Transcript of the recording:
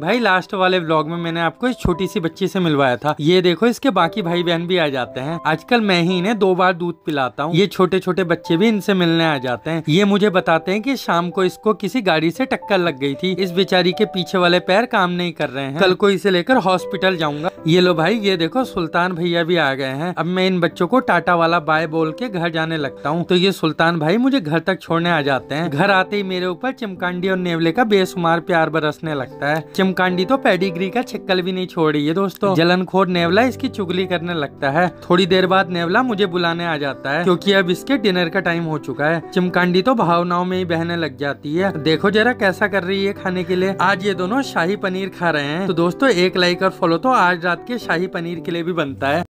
भाई लास्ट वाले ब्लॉग में मैंने आपको इस छोटी सी बच्ची से मिलवाया था ये देखो इसके बाकी भाई बहन भी आ जाते हैं आजकल मैं ही इन्हें दो बार दूध पिलाता हूँ ये छोटे छोटे बच्चे भी इनसे मिलने आ जाते हैं ये मुझे बताते हैं कि शाम को इसको किसी गाड़ी से टक्कर लग गई थी इस बेचारी के पीछे वाले पैर काम नहीं कर रहे हैं कल को इसे लेकर हॉस्पिटल जाऊंगा ये लो भाई ये देखो सुल्तान भैया भी आ गए हैं अब मैं इन बच्चों को टाटा वाला बाय बोल के घर जाने लगता हूँ तो ये सुल्तान भाई मुझे घर तक छोड़ने आ जाते हैं घर आते ही मेरे ऊपर चिमकांडी और नेवले का बेसुमार प्यार बरसने लगता है चमकांडी तो पेडिग्री का छिक्कल भी नहीं छोड़ रही है दोस्तों जलनखोर नेवला इसकी चुगली करने लगता है थोड़ी देर बाद नेवला मुझे बुलाने आ जाता है क्योंकि अब इसके डिनर का टाइम हो चुका है चिमकांडी तो भावनाओं में ही बहने लग जाती है देखो जरा कैसा कर रही है खाने के लिए आज ये दोनों शाही पनीर खा रहे हैं तो दोस्तों एक लाइक और फॉलो तो आज रात के शाही पनीर के लिए भी बनता है